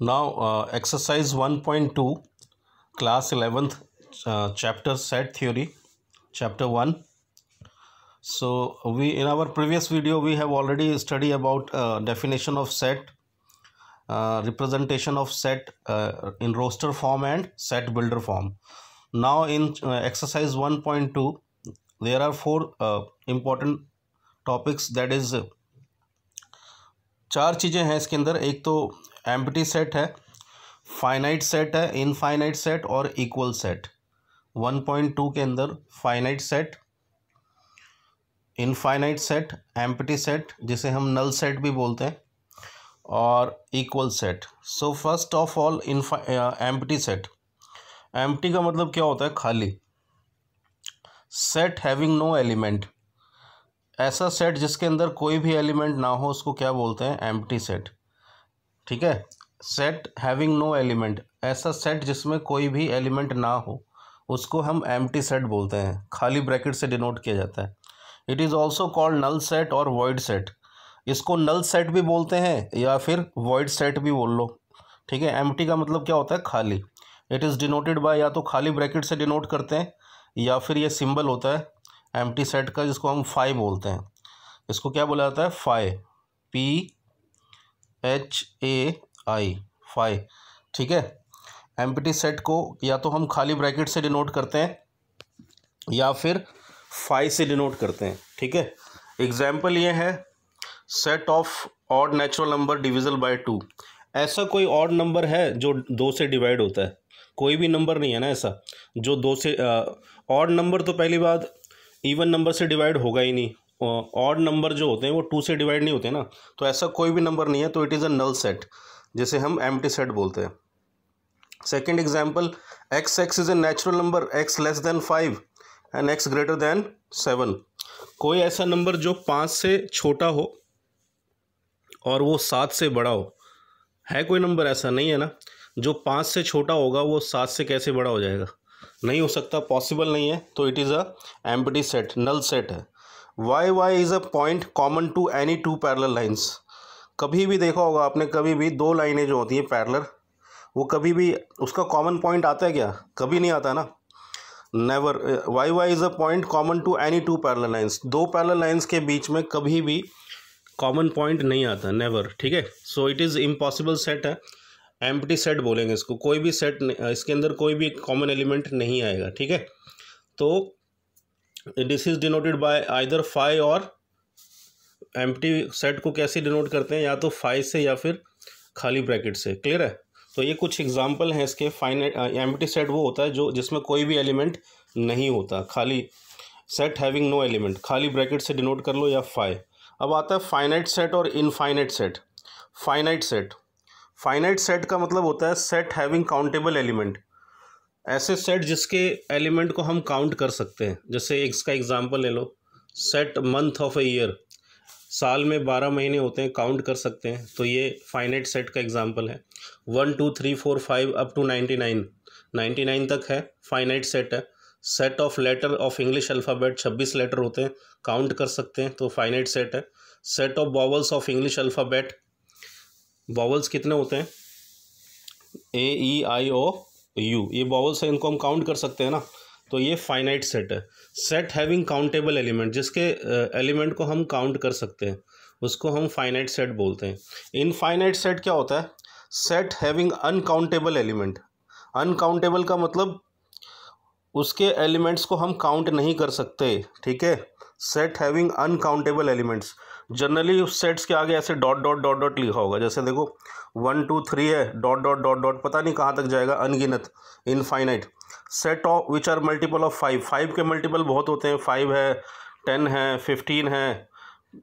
Now uh, exercise 1.2 class 11th uh, chapter set theory chapter 1. So we in our previous video we have already studied about uh, definition of set, uh, representation of set uh, in roster form and set builder form. Now in uh, exercise 1.2 there are four important topics that is चार चीज़ें हैं इसके अंदर एक तो empty set है finite set है infinite set और equal set one point two के अंदर finite set infinite set empty set जिसे हम नल सेट भी बोलते हैं और equal set so first of all empty set empty का मतलब क्या होता है खाली सेट हैविंग नो एलिमेंट ऐसा सेट जिसके अंदर कोई भी एलिमेंट ना हो उसको क्या बोलते हैं एम्प्टी सेट ठीक है सेट हैविंग नो एलिमेंट ऐसा सेट जिसमें कोई भी एलिमेंट ना हो उसको हम एम्प्टी सेट बोलते हैं खाली ब्रैकेट से डिनोट किया जाता है it is also called null set और वॉइड सेट इसको नल सेट भी बोलते हैं या फिर वॉइड सेट भी बोल लो ठीक है एम्प्टी का मतलब क्या होता है खाली इट इज़ डिनोटेड बाय या तो खाली ब्रैकेट से डिनोट करते हैं या फिर ये सिंबल होता है एम्प्टी सेट का जिसको हम फाई बोलते हैं इसको क्या बोला जाता है phi P H A I phi ठीक है एम्प्टी सेट को या तो हम खाली ब्रैकेट से डिनोट करते हैं या फिर फाई से डिनोट करते हैं ठीक है एग्जाम्पल ये है set of odd natural number divisible by two ऐसा कोई ऑड नंबर है जो दो से डिवाइड होता है कोई भी नंबर नहीं है ना ऐसा जो दो से ऑड नंबर तो पहली बात इवन नंबर से डिवाइड होगा ही नहीं ऑड नंबर जो होते हैं वो टू से डिवाइड नहीं होते ना तो ऐसा कोई भी नंबर नहीं है तो it is a null set जिसे हम एम सेट बोलते हैं second example X X is a natural number X less than five and X greater than seven कोई ऐसा नंबर जो पाँच से छोटा हो और वो सात से बड़ा हो है कोई नंबर ऐसा नहीं है ना जो पाँच से छोटा होगा वो सात से कैसे बड़ा हो जाएगा नहीं हो सकता पॉसिबल नहीं है तो it is a empty set null set है Y Y is a point common to any two parallel lines कभी भी देखा होगा आपने कभी भी दो लाइनें जो होती हैं पैरलर वो कभी भी उसका कॉमन पॉइंट आता है क्या कभी नहीं आता ना never Y Y is a point common to any two parallel lines दो पैरलर लाइन्स के बीच में कभी भी कॉमन पॉइंट नहीं आता नेवर ठीक है so it is impossible set है एम्प्टी सेट बोलेंगे इसको कोई भी सेट इसके अंदर कोई भी कॉमन एलिमेंट नहीं आएगा ठीक है तो this is denoted by either phi और एम्प्टी सेट को कैसे डिनोट करते हैं या तो फाइव से या फिर खाली ब्रैकेट से क्लियर है तो ये कुछ एग्जाम्पल हैं इसके फाइनाइट एम्प्टी सेट वो होता है जो जिसमें कोई भी एलिमेंट नहीं होता खाली सेट हैविंग नो एलिमेंट खाली ब्रैकेट से डिनोट कर लो या फाइव अब आता है फाइनाइट सेट और infinite set finite set finite set का मतलब होता है सेट हैविंग काउंटेबल एलिमेंट ऐसे सेट जिसके एलिमेंट को हम काउंट कर सकते हैं जैसे इसका एग्जाम्पल ले लो set month of a year साल में बारह महीने होते हैं काउंट कर सकते हैं तो ये फाइनाइट सेट का एग्जाम्पल है one two three four five up to ninety nine ninety nine तक है फाइनाइट सेट है set of letter of English alphabet छब्बीस लेटर होते हैं काउंट कर सकते हैं तो फाइनाइट सेट है set of vowels of English alphabet vowels कितने होते हैं ए ई आई ओ यू ये वॉवल्स हैं इनको हम काउंट कर सकते हैं ना तो ये फाइनाइट सेट है सेट हैविंग काउंटेबल एलिमेंट जिसके एलिमेंट uh, को हम काउंट कर सकते हैं उसको हम फाइनाइट सेट बोलते हैं इनफाइनाइट सेट क्या होता है set having uncountable element uncountable का मतलब उसके एलिमेंट्स को हम काउंट नहीं कर सकते ठीक है set having uncountable elements generally उस सेट्स के आगे ऐसे डॉट डॉट डॉट डॉट लिखा होगा जैसे देखो वन टू थ्री है डॉट डॉट डॉट डॉट पता नहीं कहाँ तक जाएगा अनगिनत infinite set of which are multiple of five five के मल्टीपल बहुत होते हैं फाइव है टेन है फिफ्टीन है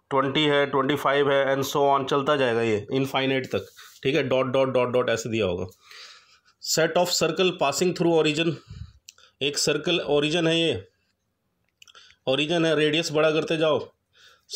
ट्वेंटी है ट्वेंटी फाइव है एंड सो ऑन चलता जाएगा ये इनफाइनाइट तक ठीक है डॉट डॉट डॉट डॉट ऐसे दिया होगा set of circle passing through origin एक सर्कल ओरिजन है ये ओरिजन है रेडियस बड़ा करते जाओ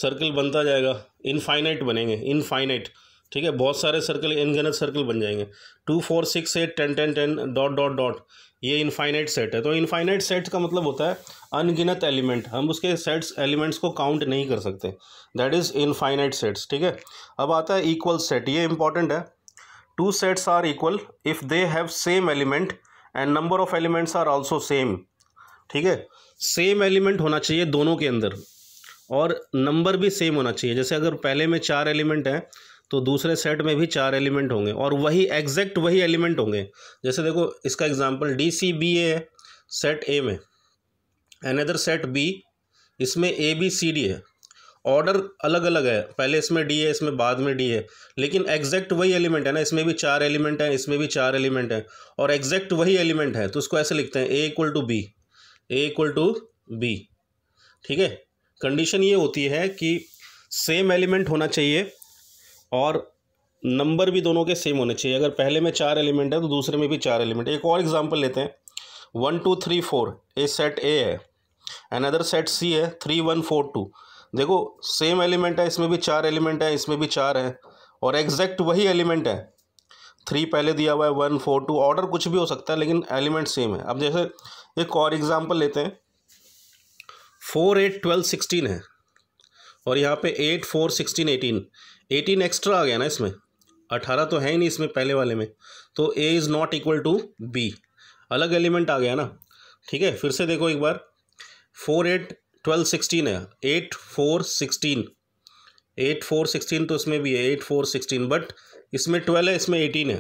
सर्कल बनता जाएगा इनफाइनाइट बनेंगे इनफाइनाइट ठीक है बहुत सारे सर्कल इनगनत सर्कल बन जाएंगे two four six eight ten ten ten dot dot dot ये इनफाइनाइट सेट है तो इनफाइनाइट सेट का मतलब होता है अनगिनत एलिमेंट हम उसके सेट्स एलिमेंट्स को काउंट नहीं कर सकते दैट इज़ इनफाइनाइट सेट्स ठीक है अब आता है इक्वल सेट ये इंपॉर्टेंट है two sets are equal if they have same element and number of elements are also same ठीक है सेम एलिमेंट होना चाहिए दोनों के अंदर और नंबर भी सेम होना चाहिए जैसे अगर पहले में चार एलिमेंट हैं तो दूसरे सेट में भी चार एलिमेंट होंगे और वही एग्जैक्ट वही एलिमेंट होंगे जैसे देखो इसका example D C B A है सेट ए में अनदर सेट बी इसमें ए बी सी डी है ऑर्डर अलग अलग है पहले इसमें डी है इसमें बाद में डी है लेकिन एग्जैक्ट वही एलिमेंट है ना इसमें भी चार एलिमेंट हैं इसमें भी चार एलिमेंट हैं और एग्जैक्ट वही एलिमेंट है तो उसको ऐसे लिखते हैं A equal to B A equal to B ठीक है कंडीशन ये होती है कि सेम एलिमेंट होना चाहिए और नंबर भी दोनों के सेम होने चाहिए अगर पहले में चार एलिमेंट है तो दूसरे में भी चार एलिमेंट एक और एग्जाम्पल लेते हैं one two three four A set A है एन अदर सेट सी है थ्री वन फोर टू देखो सेम एलिमेंट है इसमें भी चार एलिमेंट है इसमें भी चार है और एग्जैक्ट वही एलिमेंट है थ्री पहले दिया हुआ है वन फोर टू ऑर्डर कुछ भी हो सकता है लेकिन एलिमेंट सेम है अब जैसे एक और एग्जाम्पल लेते हैं फोर एट ट्वेल्व सिक्सटीन है और यहाँ पे eight four sixteen eighteen eighteen extra आ गया ना इसमें अठारह तो है ही नहीं इसमें पहले वाले में तो A is not equal to B अलग एलिमेंट आ गया ना ठीक है फिर से देखो एक बार फोर एट ट्वेल्व सिक्सटीन है eight four sixteen eight four sixteen तो इसमें भी है एट फोर सिक्सटीन बट इसमें ट्वेल्व है इसमें एटीन है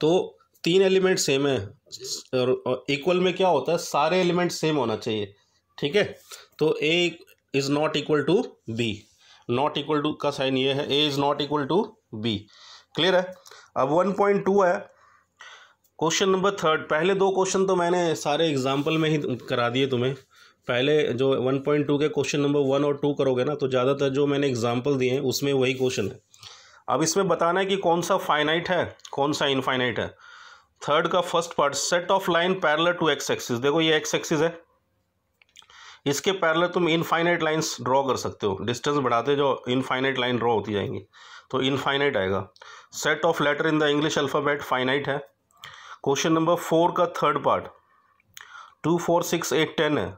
तो तीन एलिमेंट सेम है और इक्वल में क्या होता है सारे एलिमेंट सेम होना चाहिए ठीक है तो A is not equal to B not equal to का साइन ये है A is not equal to B clear है अब वन पॉइंट टू है क्वेश्चन नंबर थर्ड पहले दो क्वेश्चन तो मैंने सारे एग्जाम्पल में ही करा दिए तुम्हें पहले जो वन पॉइंट टू के क्वेश्चन नंबर वन और टू करोगे ना तो ज़्यादातर जो मैंने एग्जाम्पल दिए हैं उसमें वही क्वेश्चन है अब इसमें बताना है कि कौन सा फाइनाइट है कौन सा इनफाइनाइट है थर्ड का first part set of line parallel to X axis देखो ये एक्स एक्सिस है इसके पैरल तुम इनफाइनाइट लाइन्स ड्रॉ कर सकते हो डिस्टेंस बढ़ाते जो इनफाइनाइट लाइन ड्रॉ होती जाएंगी तो इनफाइनाइट आएगा set of letter in the English alphabet finite है क्वेश्चन नंबर फोर का third part two four six eight ten है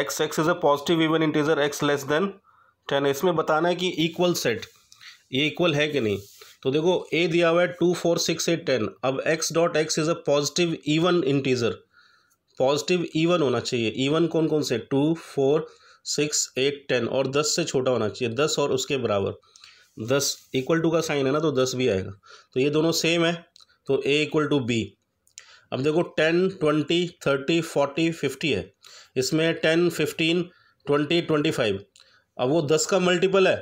x X is a positive even integer X less than ten है इसमें बताना है कि इक्वल सेट ये equal है कि नहीं तो देखो ए दिया हुआ है two four six eight ten अब X dot X is a positive even integer positive even होना चाहिए इवन कौन कौन से two four six eight ten और दस से छोटा होना चाहिए दस और उसके बराबर दस इक्वल टू का साइन है ना तो दस भी आएगा तो ये दोनों सेम है तो ए इक्वल टू बी अब देखो ten twenty thirty forty fifty है इसमें ten fifteen twenty twenty five अब वो दस का मल्टीपल है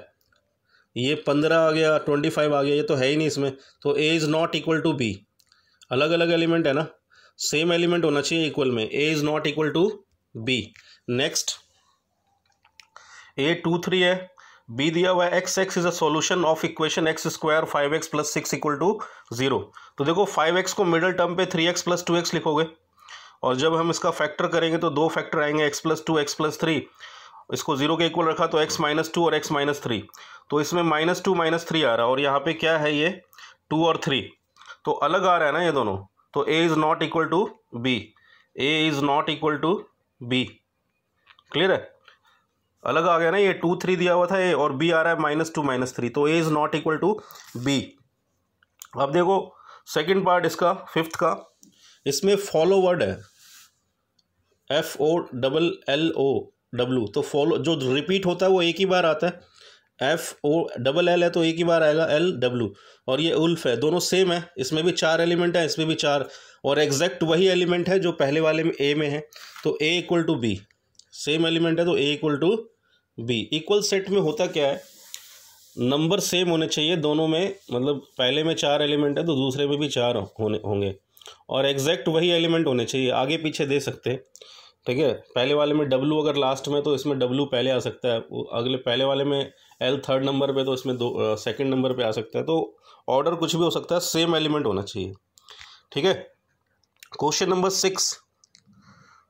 ये पंद्रह आ गया ट्वेंटी फाइव आ गया ये तो है ही नहीं इसमें तो A is not equal to B अलग अलग एलिमेंट है ना सेम एलिमेंट होना चाहिए इक्वल में A is not equal to B next A two three है बी दिया हुआ है x x is a solution of equation x square five x plus six equal to zero तो देखो फाइव एक्स को मिडल टर्म पे three x plus two x लिखोगे और जब हम इसका फैक्टर करेंगे तो दो फैक्टर आएंगे x plus two x plus three इसको जीरो के इक्वल रखा तो एक्स माइनस टू और एक्स माइनस थ्री तो इसमें माइनस टू माइनस थ्री आ रहा है और यहाँ पे क्या है ये टू और थ्री तो अलग आ रहा है ना ये दोनों तो A is not equal to B A is not equal to B clear है अलग आ गया ना ये टू थ्री दिया हुआ था ए और बी आ रहा है माइनस टू माइनस थ्री तो A is not equal to B अब देखो सेकेंड पार्ट इसका फिफ्थ का इसमें फॉलो वर्ड है F O double L O W तो फॉलो जो रिपीट होता है वो एक ही बार आता है एफ ओ डबल एल है तो एक ही बार आएगा एल डब्ल्यू और ये उल्फ है दोनों सेम है इसमें भी चार एलिमेंट है इसमें भी चार और एग्जैक्ट वही एलिमेंट है जो पहले वाले में ए में है तो A equal to B same element है तो A equal to B equal set में होता क्या है नंबर सेम होने चाहिए दोनों में मतलब पहले में चार एलिमेंट है तो दूसरे में भी चार होने होंगे और एग्जैक्ट वही एलिमेंट होने चाहिए आगे पीछे दे सकते हैं ठीक है पहले वाले में डब्लू अगर लास्ट में तो इसमें डब्लू पहले आ सकता है अगले पहले वाले में एल थर्ड नंबर पे तो इसमें दो सेकंड नंबर पे आ सकता है तो ऑर्डर कुछ भी हो सकता है सेम एलिमेंट होना चाहिए ठीक है question number six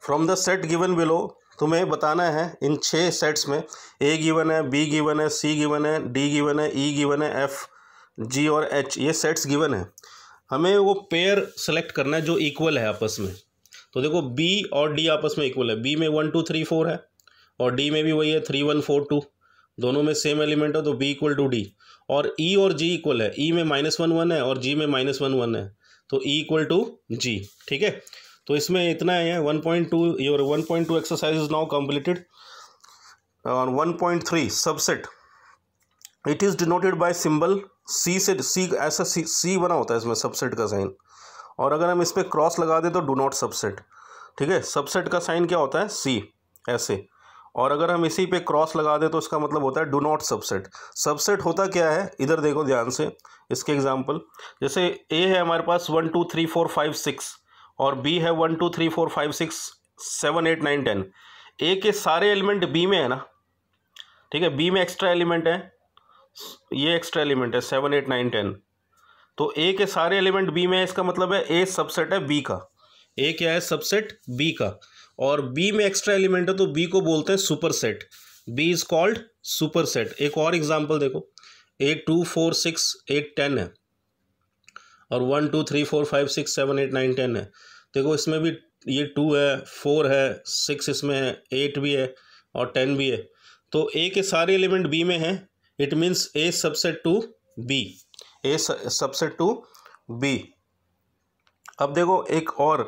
from the set given below तुम्हें बताना है इन छः सेट्स में ए गिवन है बी गिवन है सी गिवन है डी गिवन है ई e गिवन है एफ जी और एच ये सेट्स गिवन है हमें वो पेयर सेलेक्ट करना है जो इक्वल है आपस में तो देखो बी और डी आपस में इक्वल है बी में वन टू थ्री फोर है और डी में भी वही है थ्री वन फोर टू दोनों में सेम एलिमेंट है तो बी इक्वल टू डी और ई e और जी इक्वल है ई e में माइनस वन वन है और जी में माइनस वन वन है तो ई इक्वल टू जी ठीक है तो इसमें इतना है one point two your one point two exercise is now completed और one point three subset it is denoted by symbol C से सी ऐसा सी सी बना होता है इसमें सबसेट का साइन और अगर हम इस पर क्रॉस लगा दें तो डू नॉट सबसेट ठीक है सबसेट का साइन क्या होता है सी ऐसे और अगर हम इसी पे क्रॉस लगा दें तो इसका मतलब होता है डू नॉट सबसेट सबसेट होता क्या है इधर देखो ध्यान से इसके एग्जाम्पल जैसे ए है हमारे पास one two three four five six और बी है one two three four five six seven eight nine ten A के सारे एलिमेंट बी में है ना ठीक है बी में एक्स्ट्रा एलिमेंट है ये एक्स्ट्रा एलिमेंट है सेवन एट नाइन टेन तो ए के सारे एलिमेंट बी में है इसका मतलब है ए सबसेट है बी का ए क्या है सबसेट बी का और बी में एक्स्ट्रा एलिमेंट है तो बी को बोलते हैं super set B is called super set एक और एग्जाम्पल देखो एक two four six eight ten है और one two three four five six seven eight nine ten है देखो इसमें भी ये टू है फोर है सिक्स इसमें है एट भी है और टेन भी है तो ए के सारे एलिमेंट बी में है it means A subset to B A subset to B अब देखो एक और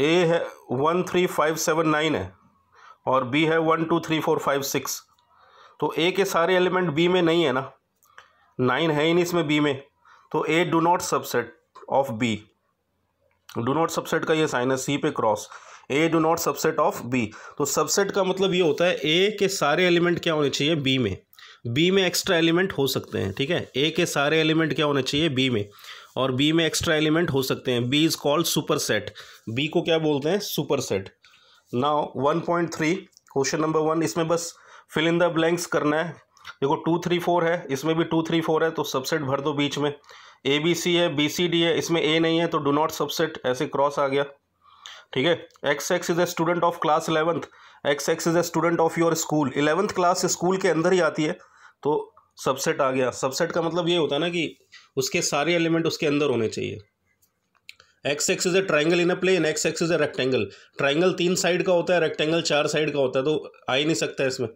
ए है one three five seven nine है और बी है one two three four five six तो ए के सारे एलिमेंट बी में नहीं है ना नाइन है ही नहीं इसमें बी में तो A do not subset of B do not subset का ये साइन है सी पे cross A do not subset of B तो सबसेट का मतलब ये होता है ए के सारे एलिमेंट क्या होने चाहिए बी में बी में एक्स्ट्रा एलिमेंट हो सकते हैं ठीक है ए के सारे एलिमेंट क्या होने चाहिए बी में और बी में एक्स्ट्रा एलिमेंट हो सकते हैं B is called super set B को क्या बोलते हैं super set now one point three question number one इसमें बस फिल इन द ब्लैंक्स करना है देखो टू थ्री फोर है इसमें भी टू थ्री फोर है तो सबसेट भर दो बीच में ए बी सी है बी सी डी है इसमें ए नहीं है तो डू नॉट सबसेट ऐसे क्रॉस आ गया ठीक है x x is a student of class eleventh x x is a student of your school eleventh class school के अंदर ही आती है तो सबसेट आ गया सबसेट का मतलब ये होता है ना कि उसके सारे एलिमेंट उसके अंदर होने चाहिए x x is a triangle in a plane x x is a rectangle triangle तीन साइड का होता है रेक्टेंगल चार साइड का होता है तो आ ही नहीं सकता इसमें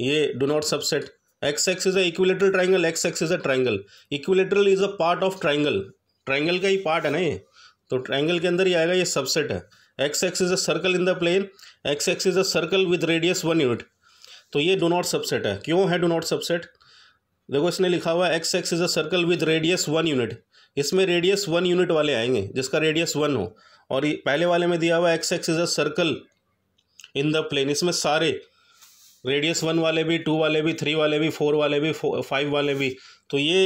ये do not subset x x is a equilateral triangle x x is a triangle equilateral is a part of triangle triangle का ही पार्ट है ना ये तो ट्राइंगल के अंदर ही आएगा ये सबसेट है x x is a circle in the plane x x is a circle with radius one unit तो ये डो नॉट सबसेट है क्यों है डो नॉट सबसेट देखो इसने लिखा हुआ x x is a circle with radius one unit इसमें रेडियस वन यूनिट वाले आएंगे जिसका रेडियस वन हो और पहले वाले में दिया हुआ x x is a circle in the plane इसमें सारे रेडियस वन वाले भी टू वाले भी थ्री वाले भी फोर वाले भी फाइव वाले भी तो ये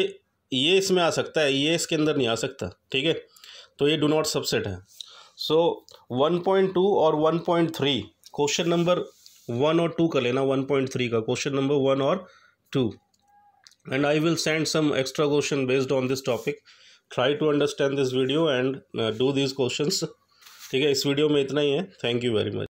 ये इसमें आ सकता है ये इसके अंदर नहीं आ सकता ठीक है तो ये डू नॉट सबसेट है सो वन पॉइंट टू और one point three question number one और टू का लेना वन पॉइंट थ्री का क्वेश्चन नंबर वन और two and I will send some extra question based on this topic try to understand this video and do this question ठीक है इस video में इतना ही है थैंक यू वेरी मच